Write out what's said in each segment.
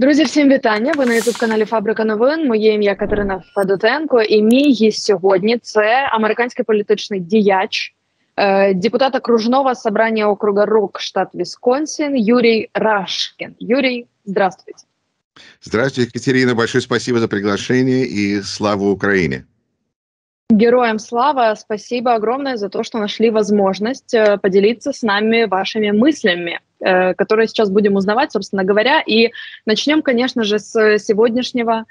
Друзі, всім вітання. Ви на youtube каналі Фабрика новин. Моє ім'я Катерина Федотенко. І мій гість сьогодні це американський політичний діяч депутат окружного Кружного собрання округа Рук, штат Вісконсин, Юрий Рашкин. Юрий, здравствуйте. Здравствуйте, Екатерина. Большое спасибо за приглашение и славу Украине. Героям слава, спасибо огромное за то, что нашли возможность э, поделиться с нами вашими мыслями. Э, которые сейчас будем узнавать, собственно говоря. И начнем, конечно же, с сегодняшнего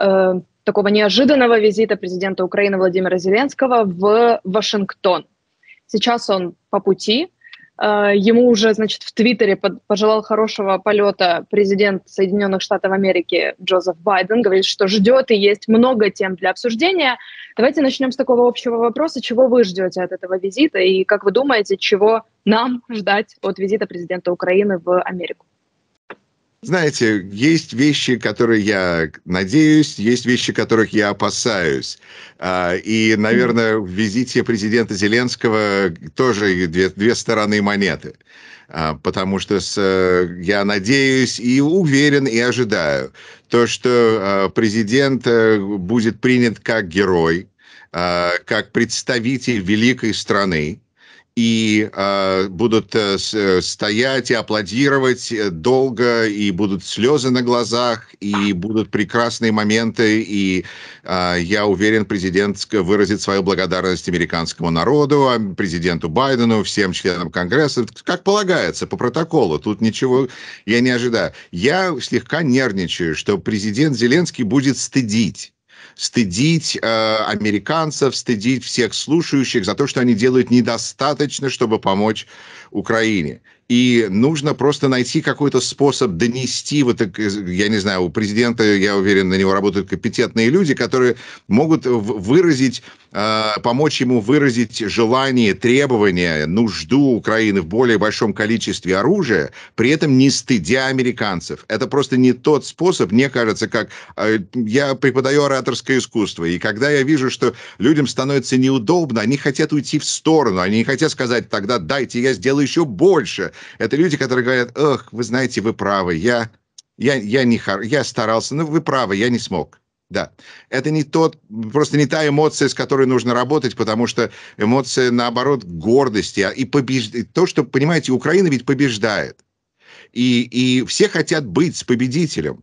э, такого неожиданного визита президента Украины Владимира Зеленского в Вашингтон. Сейчас он по пути, Э, ему уже, значит, в Твиттере пожелал хорошего полета президент Соединенных Штатов Америки Джозеф Байден. Говорит, что ждет и есть много тем для обсуждения. Давайте начнем с такого общего вопроса. Чего вы ждете от этого визита и как вы думаете, чего нам ждать от визита президента Украины в Америку? Знаете, есть вещи, которые я надеюсь, есть вещи, которых я опасаюсь. А, и, наверное, в визите президента Зеленского тоже две, две стороны монеты. А, потому что с, я надеюсь и уверен, и ожидаю то, что а, президент э, будет принят как герой, как представитель великой страны, и а, э, будут э, стоять и аплодировать э, долго, и будут слезы на глазах, и будут прекрасные моменты, и э, я уверен, президент выразит свою благодарность американскому народу, а, президенту Байдену, всем членам Конгресса, как полагается, по протоколу, тут ничего я не ожидаю. Я слегка нервничаю, что президент Зеленский будет стыдить стыдить э, американцев, стыдить всех слушающих за то, что они делают недостаточно, чтобы помочь Украине и нужно просто найти какой-то способ донести, вот, я не знаю, у президента, я уверен, на него работают компетентные люди, которые могут выразить, а, помочь ему выразить желание, требования, нужду Украины в более большом количестве оружия, при этом не стыдя американцев. Это просто не тот способ, мне кажется, как а, я преподаю ораторское искусство, и когда я вижу, что людям становится неудобно, они хотят уйти в сторону, они не хотят сказать тогда, дайте, я сделаю еще больше, это люди, которые говорят, "Ох, вы знаете, вы правы, я, я, я, не хор... я старался, но вы правы, я не смог. Да, это не тот, просто не та эмоция, с которой нужно работать, потому что эмоция, наоборот, гордости а, и побеждает. То, что, понимаете, Украина ведь побеждает. И, и все хотят быть с победителем.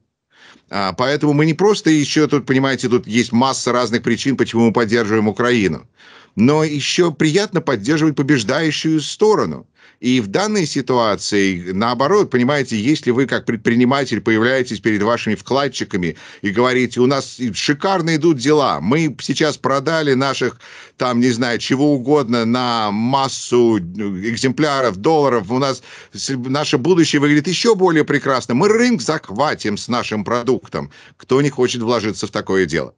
А, поэтому мы не просто еще тут, понимаете, тут есть масса разных причин, почему мы поддерживаем Украину. Но еще приятно поддерживать побеждающую сторону. И в данной ситуации, наоборот, понимаете, если вы как предприниматель появляетесь перед вашими вкладчиками и говорите, у нас шикарно идут дела, мы сейчас продали наших, там, не знаю, чего угодно на массу экземпляров, долларов, у нас наше будущее выглядит еще более прекрасно, мы рынок захватим с нашим продуктом. Кто не хочет вложиться в такое дело?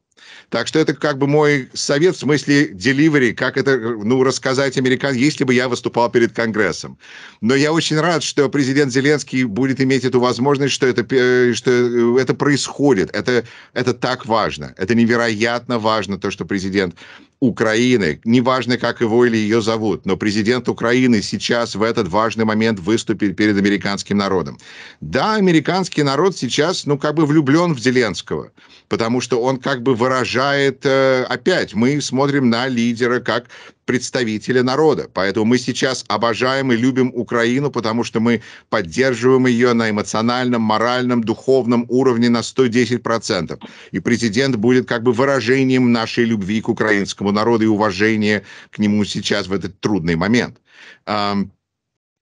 Так что это как бы мой совет в смысле delivery, как это, ну, рассказать американцам, если бы я выступал перед Конгрессом. Но я очень рад, что президент Зеленский будет иметь эту возможность, что это, э, что э, это происходит. Это, это так важно. Это невероятно важно, то, что президент Украины, неважно, как его или ее зовут, но президент Украины сейчас в этот важный момент выступит перед американским народом. Да, американский народ сейчас, ну, как бы влюблен в Зеленского, потому что он как бы выражает, э, опять, мы смотрим на лидера как представителя народа. Поэтому мы сейчас обожаем и любим Украину, потому что мы поддерживаем ее на эмоциональном, моральном, духовном уровне на 110%. И президент будет как бы выражением нашей любви к украинскому народу и уважения к нему сейчас в этот трудный момент.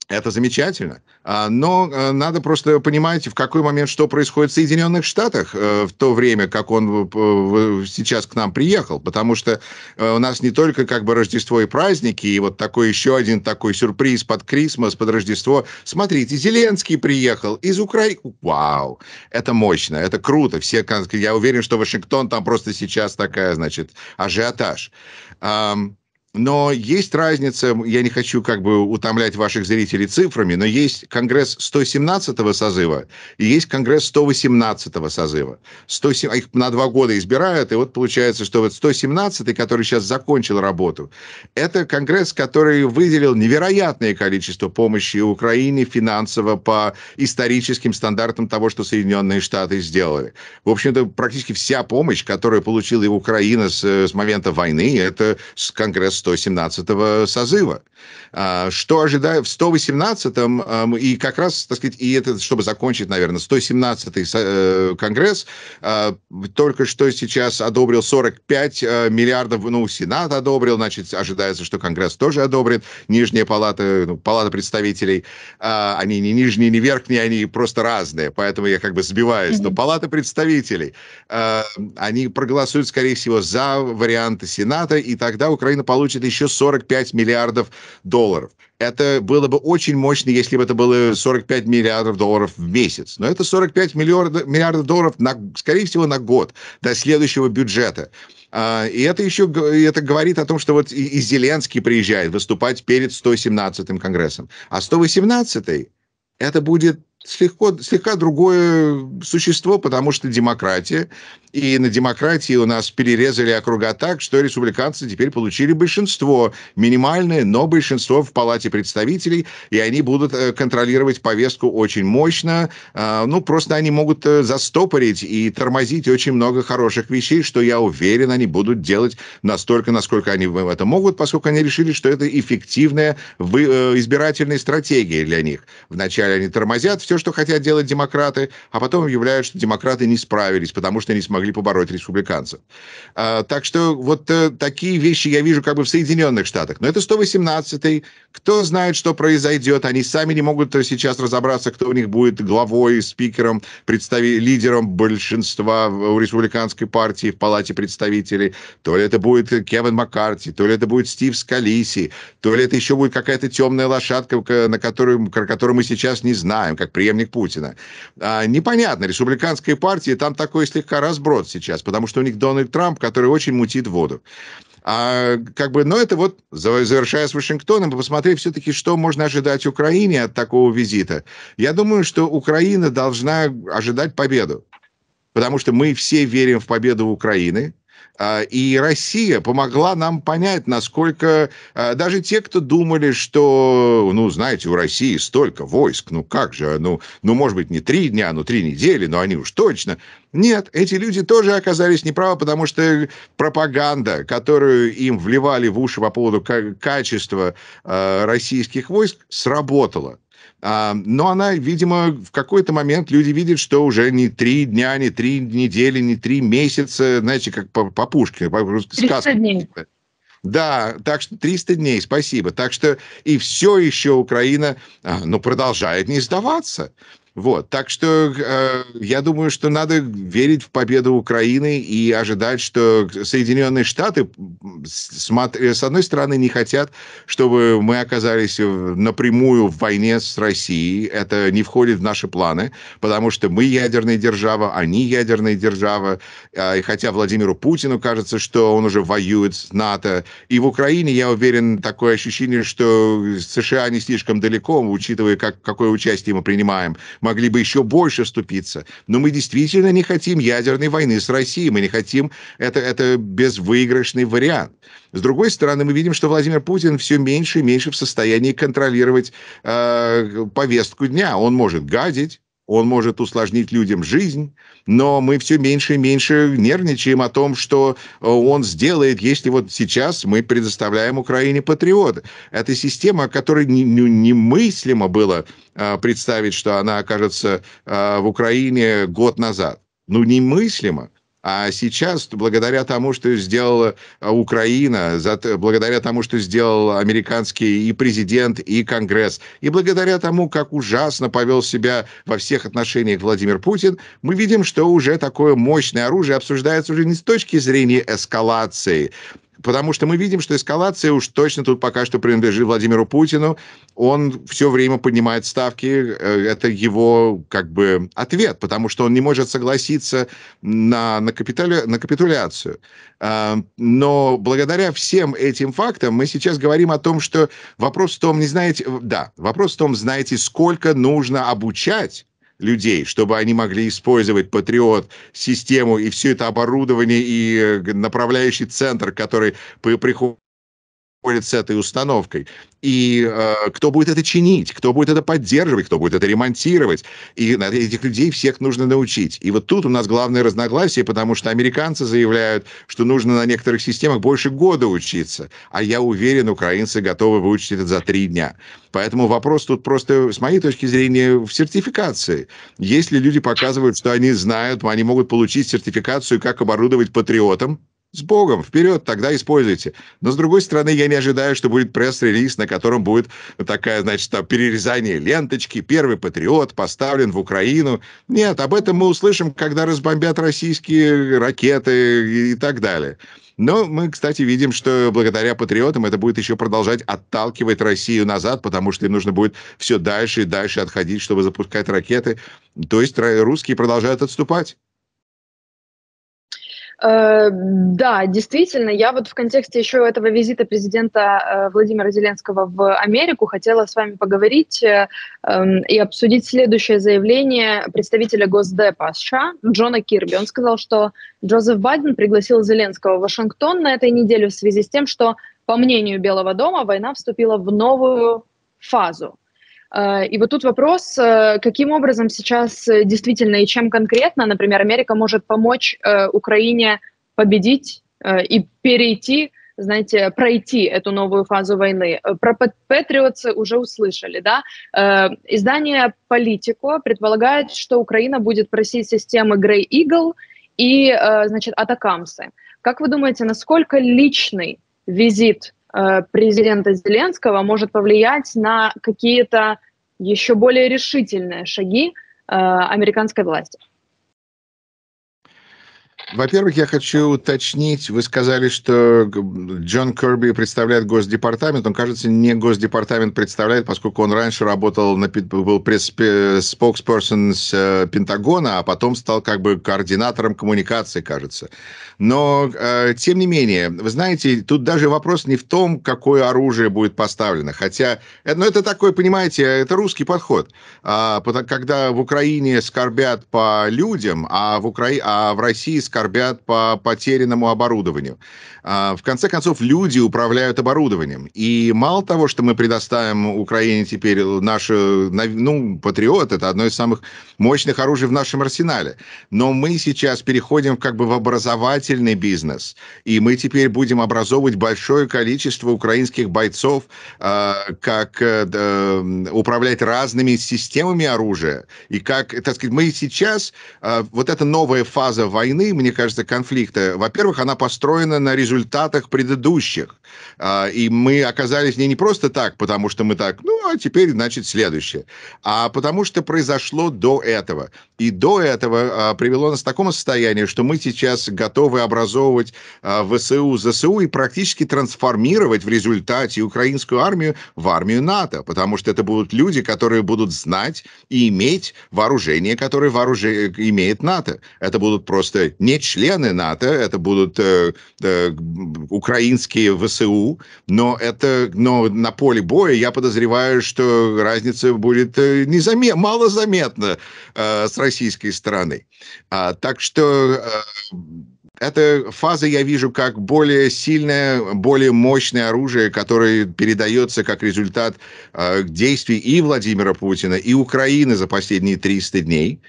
Это замечательно. А, но э, надо просто понимать, в какой момент что происходит в Соединенных Штатах э, в то время, как он э, сейчас к нам приехал. Потому что у нас не только как бы Рождество и праздники, и вот такой еще один такой сюрприз под Крисмас, под Рождество. Смотрите, Зеленский приехал из Украины. Вау! Это мощно, это круто. Все, я уверен, что Вашингтон там просто сейчас такая, значит, ажиотаж. Но есть разница, я не хочу как бы утомлять ваших зрителей цифрами, но есть Конгресс 117-го созыва и есть Конгресс 118-го созыва. 100, а их на два года избирают, и вот получается, что вот 117-й, который сейчас закончил работу, это Конгресс, который выделил невероятное количество помощи Украине финансово по историческим стандартам того, что Соединенные Штаты сделали. В общем-то, практически вся помощь, которую получила и Украина с, э, с момента войны, это с Конгресс 117 созыва. А, что ожидаю в 118-м, и как раз, так сказать, и это, чтобы закончить, наверное, 117-й э, Конгресс а, только что сейчас одобрил 45 э, миллиардов, ну, Сенат одобрил, значит, ожидается, что Конгресс тоже одобрит, Нижняя палата, ну, палата представителей, а, они не нижние, не верхние, они просто разные, поэтому я как бы сбиваюсь, но палата представителей, они проголосуют, скорее всего, за варианты Сената, и тогда Украина получит получит еще 45 миллиардов долларов. Это было бы очень мощно, если бы это было 45 миллиардов долларов в месяц. Но это 45 миллиардов, миллиардов долларов, на, скорее всего, на год, до следующего бюджета. А, и это еще это говорит о том, что вот и Зеленский приезжает выступать перед 117-м Конгрессом. А 118-й это будет слегка, слегка другое существо, потому что демократия. И на демократии у нас перерезали округа так, что республиканцы теперь получили большинство, минимальное, но большинство в Палате представителей, и они будут э, контролировать повестку очень мощно. А, ну, просто они могут э, застопорить и тормозить очень много хороших вещей, что, я уверен, они будут делать настолько, насколько они в это могут, поскольку они решили, что это эффективная э, избирательная стратегия для них. Вначале они тормозят все, что хотят делать демократы, а потом объявляют, что демократы не справились, потому что не смогли побороть республиканцев. А, так что вот э, такие вещи я вижу как бы в Соединенных Штатах. Но это 118-й. Кто знает, что произойдет? Они сами не могут э, сейчас разобраться, кто у них будет главой, спикером, представи... лидером большинства у республиканской партии в Палате представителей. То ли это будет Кевин Маккарти, то ли это будет Стив Скалиси, то ли это еще будет какая-то темная лошадка, на которую, которую мы сейчас не знаем, как преемник Путина. А, непонятно, республиканской партии там такой слегка разброд сейчас, потому что у них Дональд Трамп, который очень мутит воду. А, как бы, но это вот, завершая с Вашингтоном, посмотреть все-таки, что можно ожидать Украине от такого визита. Я думаю, что Украина должна ожидать победу. Потому что мы все верим в победу Украины. А, и Россия помогла нам понять, насколько а, даже те, кто думали, что, ну, знаете, у России столько войск, ну как же, ну, ну может быть, не три дня, ну три недели, но они уж точно. Нет, эти люди тоже оказались неправы, потому что пропаганда, которую им вливали в уши по поводу качества а, российских войск, сработала. Но она, видимо, в какой-то момент люди видят, что уже не три дня, не три недели, не три месяца, знаете, как по, по Пушкину, по русской сказке. Дней. Да, так что 300 дней, спасибо. Так что и все еще Украина а, ну, продолжает не сдаваться. Вот, так что э, я думаю, что надо верить в победу Украины и ожидать, что Соединенные Штаты э, с одной стороны не хотят, чтобы мы оказались напрямую в войне с Россией. Это не входит в наши планы, потому что мы ядерная держава, они ядерная держава. А, и хотя Владимиру Путину кажется, что он уже воюет с НАТО, и в Украине я уверен такое ощущение, что США не слишком далеко, учитывая как какое участие мы принимаем. Мы могли бы еще больше ступиться, Но мы действительно не хотим ядерной войны с Россией, мы не хотим, это, это безвыигрышный вариант. С другой стороны, мы видим, что Владимир Путин все меньше и меньше в состоянии контролировать э, повестку дня. Он может гадить, он может усложнить людям жизнь, но мы все меньше и меньше нервничаем о том, что э, он сделает, если вот сейчас мы предоставляем Украине патриоты. Это система, которой немыслимо было э, представить, что она окажется э, в Украине год назад. Ну, немыслимо. А сейчас, благодаря тому, что сделала а, Украина, благодаря тому, что сделал американский и президент, и Конгресс, и благодаря тому, как ужасно повел себя во всех отношениях Владимир Путин, мы видим, что уже такое мощное оружие обсуждается уже не с точки зрения эскалации, потому что мы видим, что эскалация уж точно тут пока что принадлежит Владимиру Путину. Он все время поднимает ставки. Э, это его как бы ответ, потому что он не может согласиться на, на, капитуля, на капитуляцию. Э, но благодаря всем этим фактам мы сейчас говорим о том, что вопрос в том, не знаете, э, да, вопрос в том, знаете, сколько нужно обучать людей, чтобы они могли использовать Патриот, систему и все это оборудование и э, направляющий центр, который приходит приходит с этой установкой. И э, кто будет это чинить, кто будет это поддерживать, кто будет это ремонтировать. И этих людей всех нужно научить. И вот тут у нас главное разногласие, потому что американцы заявляют, что нужно на некоторых системах больше года учиться. А я уверен, украинцы готовы выучить это за три дня. Поэтому вопрос тут просто, с моей точки зрения, в сертификации. Если люди показывают, что они знают, они могут получить сертификацию, как оборудовать патриотом, с Богом, вперед, тогда используйте. Но, с другой стороны, я не ожидаю, что будет пресс-релиз, на котором будет такая, значит, там, перерезание ленточки, первый патриот поставлен в Украину. Нет, об этом мы услышим, когда разбомбят российские ракеты и так далее. Но мы, кстати, видим, что благодаря патриотам это будет еще продолжать отталкивать Россию назад, потому что им нужно будет все дальше и дальше отходить, чтобы запускать ракеты. То есть русские продолжают отступать. Э, да, действительно, я вот в контексте еще этого визита президента э, Владимира Зеленского в Америку хотела с вами поговорить э, эм, и обсудить следующее заявление представителя Госдепа США Джона Кирби. Он сказал, что Джозеф Байден пригласил Зеленского в Вашингтон на этой неделе в связи с тем, что, по мнению Белого дома, война вступила в новую фазу – а, и вот тут вопрос, э, каким образом сейчас э, действительно и чем конкретно, например, Америка может помочь э, Украине победить и перейти, знаете, пройти эту новую фазу войны. Про Патриотсы уже услышали, да? Издание «Политико» предполагает, что Украина будет просить системы Grey Eagle и, значит, Атакамсы. Как вы думаете, насколько личный визит Э, президента Зеленского может повлиять на какие-то еще более решительные шаги э, американской власти. Во-первых, я хочу уточнить. Вы сказали, что Джон Керби представляет Госдепартамент. Он, кажется, не Госдепартамент представляет, поскольку он раньше работал, на, был споксперсон с э, Пентагона, а потом стал как бы координатором коммуникации, кажется. Но, э, тем не менее, вы знаете, тут даже вопрос не в том, какое оружие будет поставлено. Хотя, э, ну, это такой, понимаете, это русский подход. А, когда в Украине скорбят по людям, а в, Укра... а в России скорбят скорбят по потерянному оборудованию. А, в конце концов, люди управляют оборудованием. И мало того, что мы предоставим Украине теперь наши, ну, патриот, это одно из самых мощных оружий в нашем арсенале. Но мы сейчас переходим как бы в образовательный бизнес. И мы теперь будем образовывать большое количество украинских бойцов, э, как э, управлять разными системами оружия. И как, так сказать, мы сейчас, э, вот эта новая фаза войны, мне мне кажется, конфликта. Во-первых, она построена на результатах предыдущих. А, и мы оказались не, не просто так, потому что мы так, ну, а теперь, значит, следующее. А потому что произошло до этого. И до этого а, привело нас к такому состоянию, что мы сейчас готовы образовывать а, ВСУ, ЗСУ и практически трансформировать в результате украинскую армию в армию НАТО, потому что это будут люди, которые будут знать и иметь вооружение, которое вооружение имеет НАТО. Это будут просто не члены НАТО, это будут э, э, украинские ВСУ, но это, но на поле боя я подозреваю, что разница будет э, незамет, малозаметна э, с российской стороны. А, так что э, эта фаза я вижу как более сильное, более мощное оружие, которое передается как результат э, действий и Владимира Путина, и Украины за последние 300 дней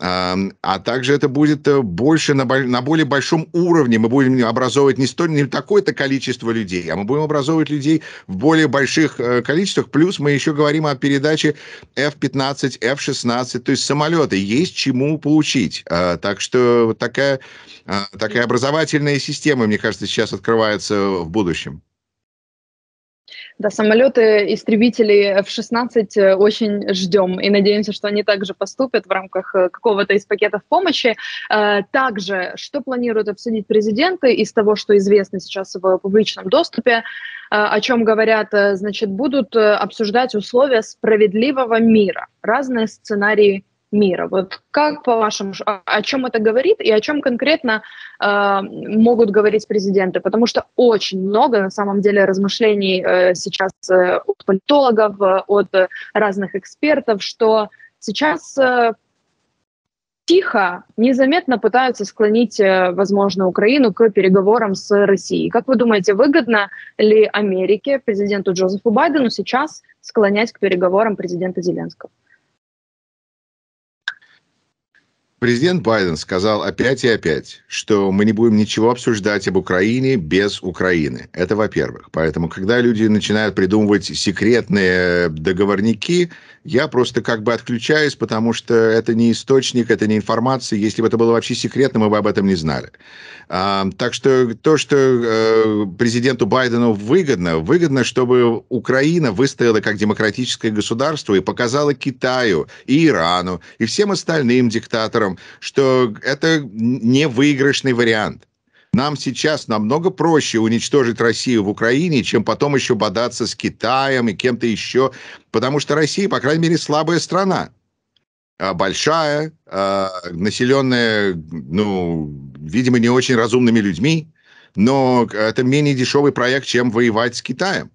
а также это будет э, больше на, на более большом уровне. Мы будем образовывать не столь не такое-то количество людей, а мы будем образовывать людей в более больших э, количествах. Плюс мы еще говорим о передаче F-15, F-16, то есть самолеты. Есть чему получить. А, так что такая, а, такая образовательная система, мне кажется, сейчас открывается в будущем. Да, самолеты истребителей F-16 э, очень ждем и надеемся, что они также поступят в рамках э, какого-то из пакетов помощи. Э, также, что планируют обсудить президенты из того, что известно сейчас в публичном доступе, о чем говорят, значит, будут обсуждать условия справедливого мира, разные сценарии мира. Вот как по-вашему, о чем это говорит и о чем конкретно э, могут говорить президенты? Потому что очень много на самом деле размышлений э, сейчас э, от политологов, э, от э, разных экспертов, что сейчас э, тихо, незаметно пытаются склонить, э, возможно, Украину к переговорам с Россией. Как вы думаете, выгодно ли Америке, президенту Джозефу Байдену сейчас склонять к переговорам президента Зеленского? Президент Байден сказал опять и опять, что мы не будем ничего обсуждать об Украине без Украины. Это во-первых. Поэтому, когда люди начинают придумывать секретные э, договорники, я просто как бы отключаюсь, потому что это не источник, это не информация. Если бы это было вообще секретно, мы бы об этом не знали. А, так что то, что э, президенту Байдену выгодно, выгодно, чтобы Украина выстояла как демократическое государство и показала Китаю, и Ирану, и всем остальным диктаторам, партнерам, что это не выигрышный вариант. Нам сейчас намного проще уничтожить Россию в Украине, чем потом еще бодаться с Китаем и кем-то еще, потому что Россия, по крайней мере, слабая страна а большая, а, населенная, ну, видимо, не очень разумными людьми, но это менее дешевый проект, чем воевать с Китаем.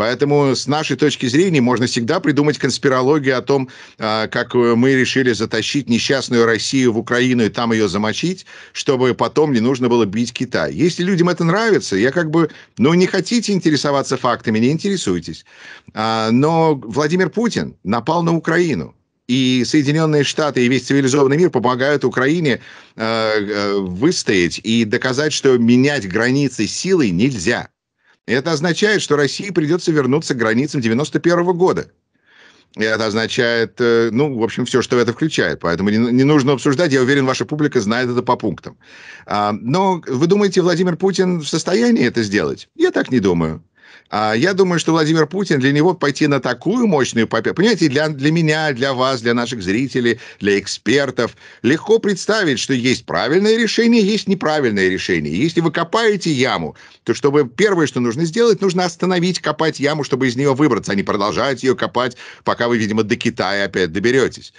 Поэтому с нашей точки зрения можно всегда придумать конспирологию о том, а, как э, мы решили затащить несчастную Россию в Украину и там ее замочить, чтобы потом не нужно было бить Китай. Если людям это нравится, я как бы, ну, не хотите интересоваться фактами, не интересуйтесь. А, но Владимир Путин напал на Украину и Соединенные Штаты, и весь цивилизованный мир помогают Украине э, э, выстоять и доказать, что менять границы силой нельзя. И это означает, что России придется вернуться к границам 91 -го года. И это означает, э, ну, в общем, все, что это включает. Поэтому не, не нужно обсуждать. Я уверен, ваша публика знает это по пунктам. А, но вы думаете, Владимир Путин в состоянии это сделать? Я так не думаю. А я думаю, что Владимир Путин для него пойти на такую мощную победу, понимаете, для, для меня, для вас, для наших зрителей, для экспертов, легко представить, что есть правильное решение, есть неправильное решение. Если вы копаете яму, то чтобы первое, что нужно сделать, нужно остановить копать яму, чтобы из нее выбраться, а не продолжать ее копать, пока вы, видимо, до Китая опять доберетесь.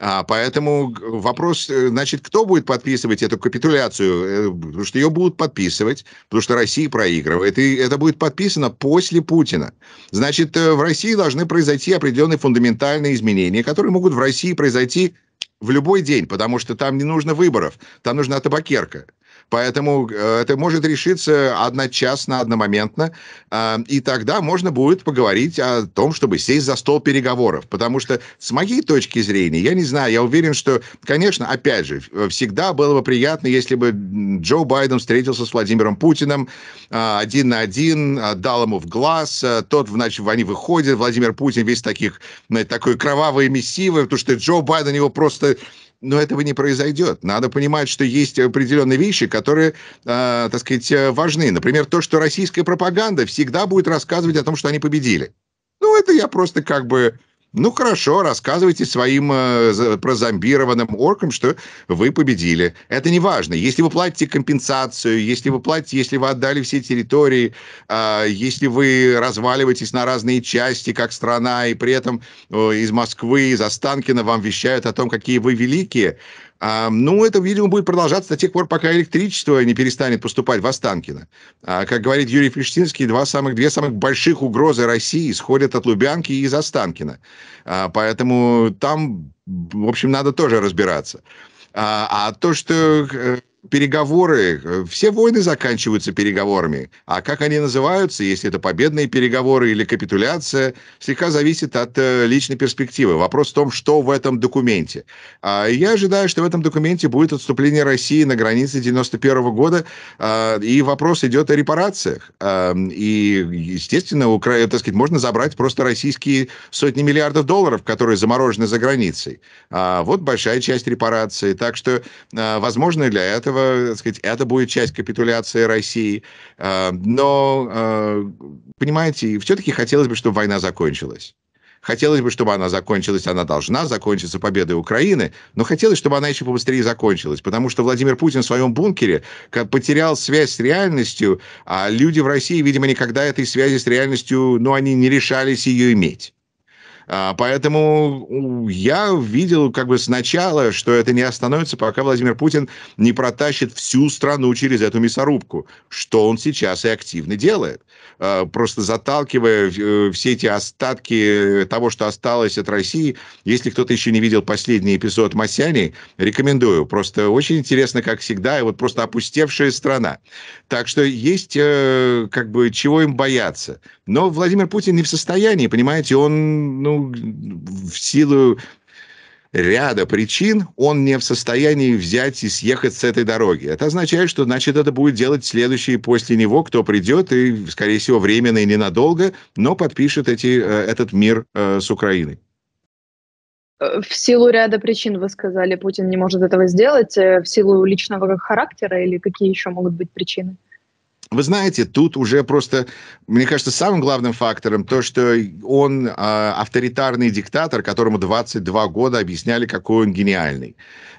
А, поэтому вопрос, э, значит, кто будет подписывать эту капитуляцию? Э, потому что ее будут подписывать, потому что Россия проигрывает. И это будет подписано после Путина. Значит, э, в России должны произойти определенные фундаментальные изменения, которые могут в России произойти в любой день, потому что там не нужно выборов, там нужна табакерка. Поэтому э, это может решиться одночасно, одномоментно. Э, и тогда можно будет поговорить о том, чтобы сесть за стол переговоров. Потому что с моей точки зрения, я не знаю, я уверен, что, конечно, опять же, всегда было бы приятно, если бы Джо Байден встретился с Владимиром Путиным э, один на один, дал ему в глаз, тот, значит, они выходят, Владимир Путин весь таких, такой кровавый, мессивы, потому что Джо Байден его просто но этого не произойдет. Надо понимать, что есть определенные вещи, которые, э, так сказать, важны. Например, то, что российская пропаганда всегда будет рассказывать о том, что они победили. Ну, это я просто как бы ну хорошо, рассказывайте своим э, прозомбированным оркам, что вы победили. Это не важно. Если вы платите компенсацию, если вы платите, если вы отдали все территории, э, если вы разваливаетесь на разные части, как страна, и при этом э, из Москвы, из Останкина вам вещают о том, какие вы великие, а, ну, это, видимо, будет продолжаться до тех пор, пока электричество не перестанет поступать в Останкино. А, как говорит Юрий Флештинский, два самых, две самых больших угрозы России исходят от Лубянки и из Останкина. А, поэтому там, в общем, надо тоже разбираться. А, а то, что э, переговоры, э, все войны заканчиваются переговорами. А как они называются, если это победные переговоры или капитуляция, слегка зависит от э, личной перспективы. Вопрос в том, что в этом документе. А я ожидаю, что в этом документе будет отступление России на границе 91 года, а, и вопрос идет о репарациях. А, и, естественно, Укра... так сказать, можно забрать просто российские сотни миллиардов долларов, которые заморожены за границей. Вот большая часть репарации. Так что, возможно, для этого этого, так сказать, это будет часть капитуляции России. А, но, а, понимаете, все-таки хотелось бы, чтобы война закончилась. Хотелось бы, чтобы она закончилась, она должна закончиться победой Украины, но хотелось, чтобы она еще побыстрее закончилась, потому что Владимир Путин в своем бункере потерял связь с реальностью, а люди в России, видимо, никогда этой связи с реальностью, ну, они не решались ее иметь. А, поэтому я видел как бы сначала, что это не остановится, пока Владимир Путин не протащит всю страну через эту мясорубку, что он сейчас и активно делает. А, просто заталкивая э, все эти остатки того, что осталось от России. Если кто-то еще не видел последний эпизод Масяни, рекомендую. Просто очень интересно, как всегда, и вот просто опустевшая страна. Так что есть э, как бы чего им бояться. Но Владимир Путин не в состоянии, понимаете, он ну, в силу ряда причин он не в состоянии взять и съехать с этой дороги. Это означает, что, значит, это будет делать следующие после него, кто придет, и, скорее всего, временно и ненадолго, но подпишет эти, э, этот мир э, с Украиной. Э, в силу ряда причин, вы сказали, Путин не может этого сделать. В силу личного характера или какие еще могут быть причины? Вы знаете, тут уже просто, мне кажется, самым главным фактором то, что он э, авторитарный диктатор, которому 22 года объясняли, какой он гениальный.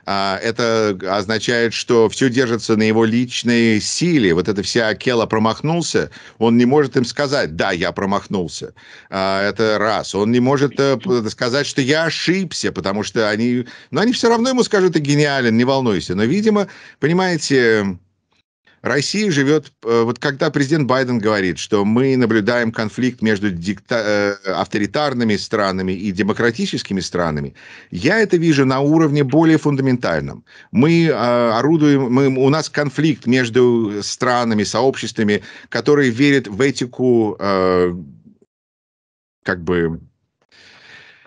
Э, это означает, что все держится на его личной силе. Вот это вся Акела промахнулся, он не может им сказать, да, я промахнулся. Э, это раз. Он не может э, сказать, что я ошибся, потому что они... Но они все равно ему скажут, ты гениален, не волнуйся. Но, видимо, понимаете Россия живет, э, вот когда президент Байден говорит, что мы наблюдаем конфликт между дикта... Э, авторитарными странами и демократическими странами, я это вижу на уровне более фундаментальном. Мы э, орудуем, мы, у нас конфликт между странами, сообществами, которые верят в этику, как бы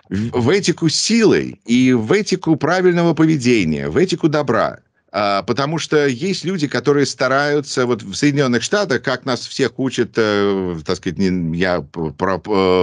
в этику силы и в этику правильного поведения, в этику добра. А, потому что есть люди, которые стараются, вот в Соединенных Штатах, как нас всех учат, э, так сказать, я э,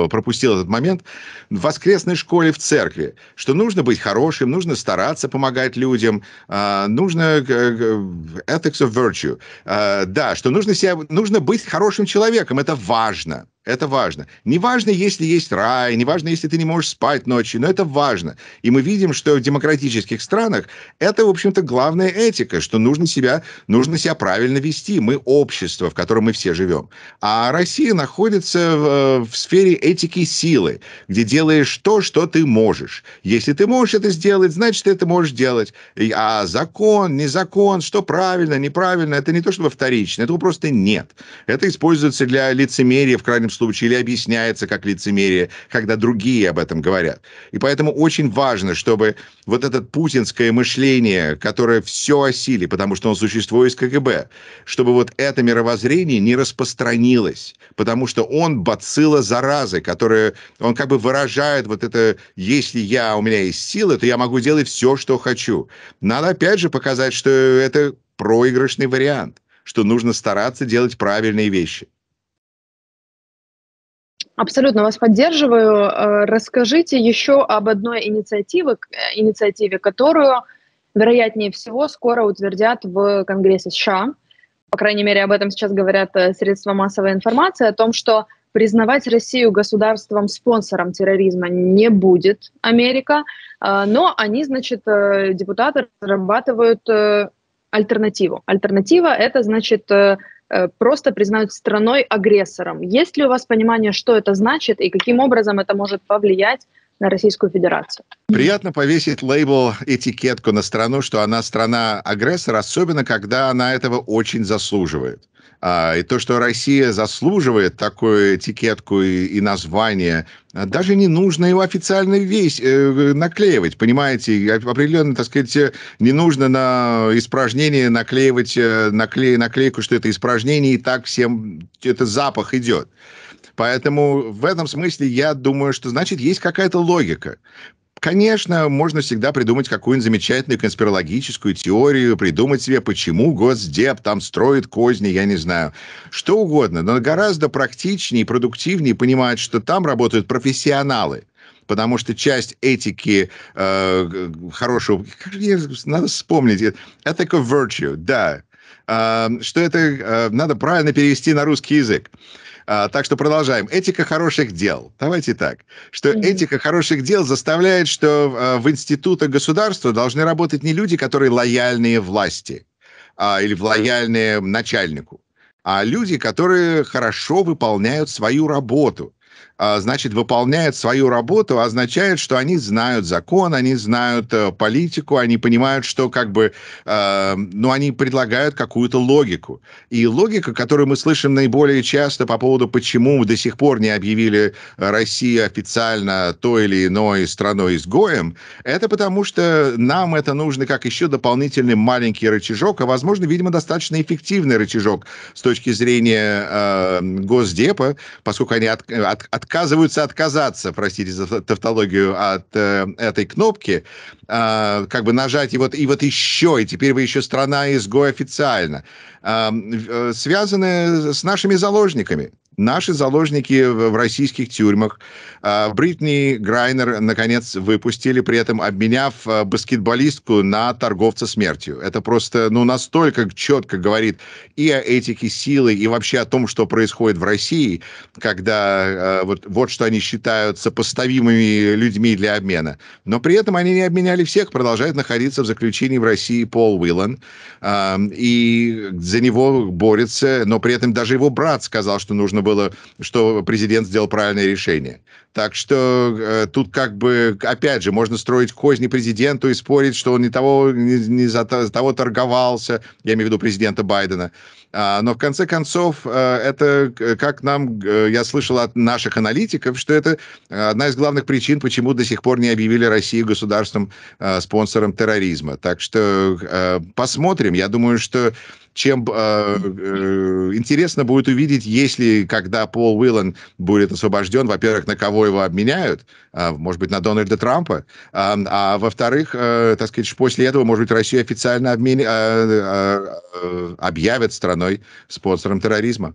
пропустил этот момент, в воскресной школе в церкви, что нужно быть хорошим, нужно стараться помогать людям, а, нужно э, ethics of virtue, а, да, что нужно, себя, нужно быть хорошим человеком, это важно. Это важно. Не важно, если есть рай, не важно, если ты не можешь спать ночью, но это важно. И мы видим, что в демократических странах это, в общем-то, главная этика, что нужно себя, нужно себя правильно вести. Мы общество, в котором мы все живем. А Россия находится в, э, в сфере этики силы, где делаешь то, что ты можешь. Если ты можешь это сделать, значит, ты это можешь делать. А закон, не закон, что правильно, неправильно, это не то, чтобы вторично, этого просто нет. Это используется для лицемерия в крайнем крайнем случае, или объясняется как лицемерие, когда другие об этом говорят. И поэтому очень важно, чтобы вот это путинское мышление, которое все осили, потому что он существует из КГБ, чтобы вот это мировоззрение не распространилось, потому что он бацилла заразы, которая, он как бы выражает вот это, если я, у меня есть силы, то я могу делать все, что хочу. Надо опять же показать, что это проигрышный вариант, что нужно стараться делать правильные вещи. Абсолютно вас поддерживаю. Э, расскажите еще об одной инициативе, э, инициативе, которую, вероятнее всего, скоро утвердят в Конгрессе США. По крайней мере, об этом сейчас говорят э, средства массовой информации, о том, что признавать Россию государством-спонсором терроризма не будет Америка, но они, значит, депутаты разрабатывают альтернативу. Альтернатива – это, значит, Э, просто признают страной агрессором. Есть ли у вас понимание, что это значит и каким образом это может повлиять на Российскую Федерацию. Приятно повесить лейбл, этикетку на страну, что она страна-агрессор, особенно когда она этого очень заслуживает. А, и то, что Россия заслуживает такую этикетку и, и название, а, даже не нужно его официально весь, э, наклеивать, понимаете? Определенно, так сказать, э, не нужно на испражнение наклеивать э, накле, наклейку, что это испражнение, и так всем это запах идет. Поэтому в этом смысле я думаю, что значит есть какая-то логика. Конечно, можно всегда придумать какую-нибудь замечательную конспирологическую теорию, придумать себе, почему Госдеп там строит козни, я не знаю. Что угодно, но гораздо практичнее и продуктивнее понимать, что там работают профессионалы, потому что часть этики э, хорошего, надо вспомнить, ethical virtue, да, э, что это э, надо правильно перевести на русский язык. А, так что продолжаем. Этика хороших дел. Давайте так. Что mm-hmm. этика хороших дел заставляет, что а, в институтах государства должны работать не люди, которые лояльные власти а, или лояльные начальнику, а люди, которые хорошо выполняют свою работу. А, значит, выполняют свою работу, означает, что они знают закон, они знают э, политику, они понимают, что как бы, э, ну, они предлагают какую-то логику. И логика, которую мы слышим наиболее часто по поводу, почему до сих пор не объявили Россию официально той или иной страной-изгоем, это потому что нам это нужно как еще дополнительный маленький рычажок, а, возможно, видимо, достаточно эффективный рычажок с точки зрения э, Госдепа, поскольку они от, от, от отказываются отказаться, простите за тавтологию, от э, этой кнопки, э, как бы нажать и вот, и вот еще, и теперь вы еще страна изгой официально, э, э, связаны с нашими заложниками. Наши заложники в российских тюрьмах. А, Бритни Грайнер, наконец, выпустили, при этом обменяв а, баскетболистку на торговца смертью. Это просто, ну, настолько четко говорит и о этике силы, и вообще о том, что происходит в России, когда а, вот, вот что они считают сопоставимыми людьми для обмена. Но при этом они не обменяли всех, продолжает находиться в заключении в России Пол Уиллан. И за него борется, но при этом даже его брат сказал, что нужно было было, что президент сделал правильное решение. Так что э, тут как бы, опять же, можно строить козни президенту и спорить, что он не того, не, не за, за того торговался, я имею в виду президента Байдена. А, но в конце концов, э, это как нам, э, я слышал от наших аналитиков, что это э, одна из главных причин, почему до сих пор не объявили Россию государством э, спонсором терроризма. Так что э, посмотрим. Я думаю, что чем э, э, интересно будет увидеть, если, когда Пол Уиллан будет освобожден, во-первых, на кого его обменяют, э, может быть, на Дональда Трампа, э, а во-вторых, э, так сказать, после этого, может быть, Россия официально обмен... э, э, объявят страной спонсором терроризма.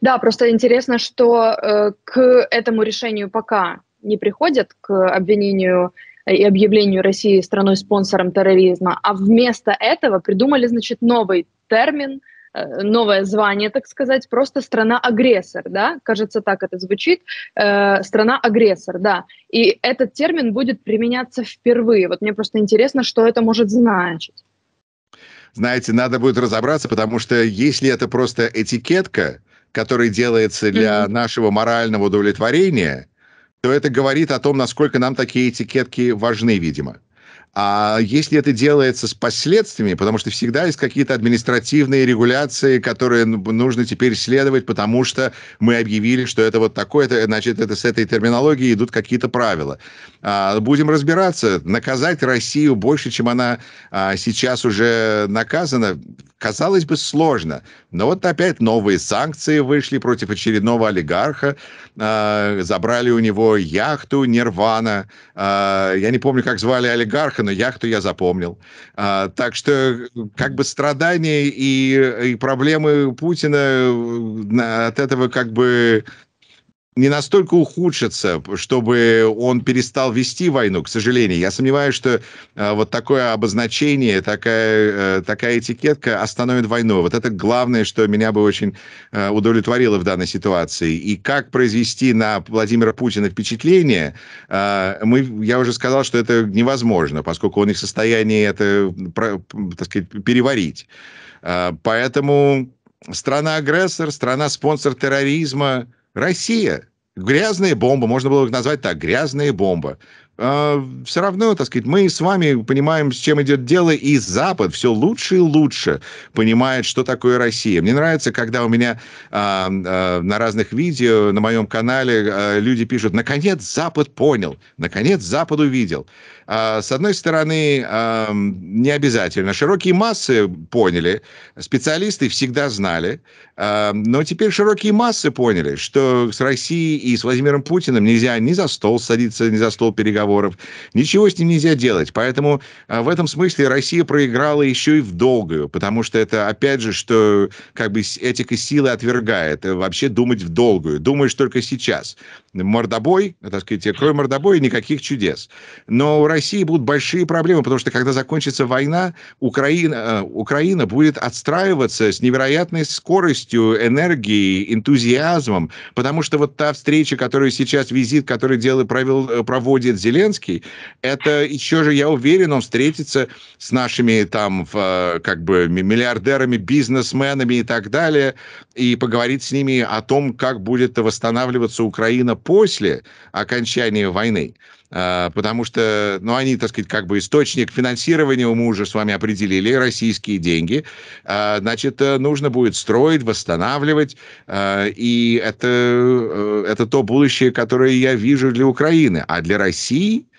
Да, просто интересно, что э, к этому решению пока не приходят к обвинению Э, и объявлению России страной-спонсором терроризма, а вместо этого придумали, значит, новый термин, э, новое звание, так сказать, просто страна-агрессор, да, кажется, так это звучит, э, страна-агрессор, да, и этот термин будет применяться впервые. Вот мне просто интересно, что это может значить. Знаете, надо будет разобраться, потому что если это просто этикетка, которая делается для mm-hmm. нашего морального удовлетворения, то это говорит о том, насколько нам такие этикетки важны, видимо. А если это делается с последствиями, потому что всегда есть какие-то административные регуляции, которые нужно теперь следовать, потому что мы объявили, что это вот такое-то, значит, это с этой терминологией идут какие-то правила. А, будем разбираться. Наказать Россию больше, чем она а, сейчас уже наказана, казалось бы, сложно. Но вот опять новые санкции вышли против очередного олигарха. А, забрали у него яхту Нирвана. А, я не помню, как звали олигарха, но яхту я запомнил. А, так что как бы страдания и, и проблемы Путина э, от этого как бы не настолько ухудшится, чтобы он перестал вести войну, к сожалению. Я сомневаюсь, что э, вот такое обозначение, такая, э, такая этикетка остановит войну. Вот это главное, что меня бы очень э, удовлетворило в данной ситуации. И как произвести на Владимира Путина впечатление, э, мы, я уже сказал, что это невозможно, поскольку он не в состоянии это, так сказать, переварить. Э, поэтому страна-агрессор, страна-спонсор терроризма – Россия грязная бомба, можно было их назвать так, грязная бомба. Э, а, все равно, так сказать, мы с вами понимаем, с чем идет дело, и Запад все лучше и лучше понимает, что такое Россия. Мне нравится, когда у меня э, э, на разных видео на моем канале э, люди пишут, наконец Запад понял, наконец Запад увидел. А, с одной стороны, не обязательно. Широкие массы поняли, специалисты всегда знали, а, но теперь широкие массы поняли, что с Россией и с Владимиром Путиным нельзя ни за стол садиться, ни за стол переговоров, ничего с ним нельзя делать. Поэтому а, в этом смысле Россия проиграла еще и в долгую, потому что это, опять же, что как бы этика силы отвергает э, вообще думать в долгую. Думаешь только сейчас. Мордобой, так сказать, кроме мордобоя никаких чудес. Но у России России будут большие проблемы, потому что когда закончится война, Украина, э, Украина будет отстраиваться с невероятной скоростью, энергией, энтузиазмом, потому что вот та встреча, которую сейчас визит, который делал, провел, э, проводит Зеленский, это еще же, я уверен, он встретится с нашими там э, как бы миллиардерами, бизнесменами и так далее, и поговорит с ними о том, как будет восстанавливаться Украина после окончания войны. А, потому что, ну, они, так сказать, как бы источник финансирования мы уже с вами определили, российские деньги, а, значит, э, нужно будет строить, восстанавливать, а, и это, э, это то будущее, которое я вижу для Украины, а для России –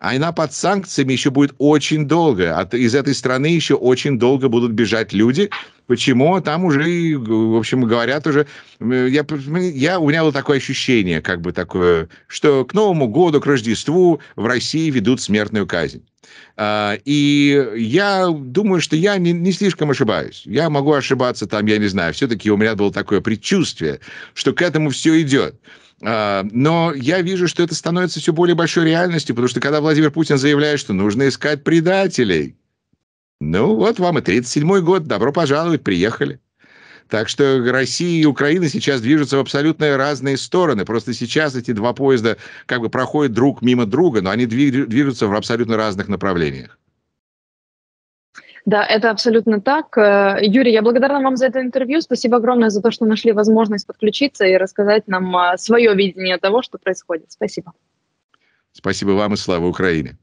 а она под санкциями еще будет очень долго. От, а из этой страны еще очень долго будут бежать люди. Почему? Там уже, в общем, говорят уже... Я, я, у меня было такое ощущение, как бы такое, что к Новому году, к Рождеству в России ведут смертную казнь. А, и я думаю, что я не, не слишком ошибаюсь. Я могу ошибаться там, я не знаю. Все-таки у меня было такое предчувствие, что к этому все идет. А, но я вижу, что это становится все более большой реальностью, потому что когда Владимир Путин заявляет, что нужно искать предателей, ну вот вам и 37-й год, добро пожаловать, приехали. Так что Россия и Украина сейчас движутся в абсолютно разные стороны. Просто сейчас эти два поезда как бы проходят друг мимо друга, но они движутся в абсолютно разных направлениях. Да, это абсолютно так. Э, Юрий, я благодарна вам за это интервью. Спасибо огромное за то, что нашли возможность подключиться и рассказать нам э, свое видение того, что происходит. Спасибо. Спасибо вам и слава Украине.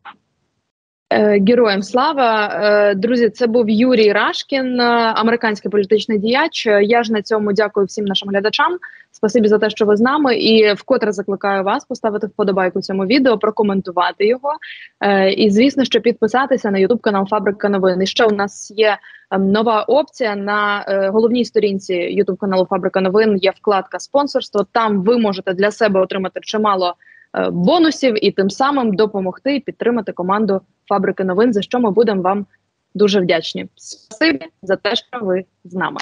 Е, героям слава е, друзі, це був Юрій Рашкін, е, американський політичний діяч. Я ж на цьому дякую всім нашим глядачам. Спасибі за те, що ви з нами, і вкотре закликаю вас поставити вподобайку цьому відео, прокоментувати його. І звісно, що підписатися на YouTube канал Фабрика Новин. І Ще у нас є ем, нова опція на головній сторінці YouTube каналу Фабрика Новин. Є вкладка спонсорство. Там ви можете для себе отримати чимало. бонусів і тим самим допомогти і підтримати команду фабрики новин, за що ми будемо вам дуже вдячні. Спасибі за те, що ви з нами.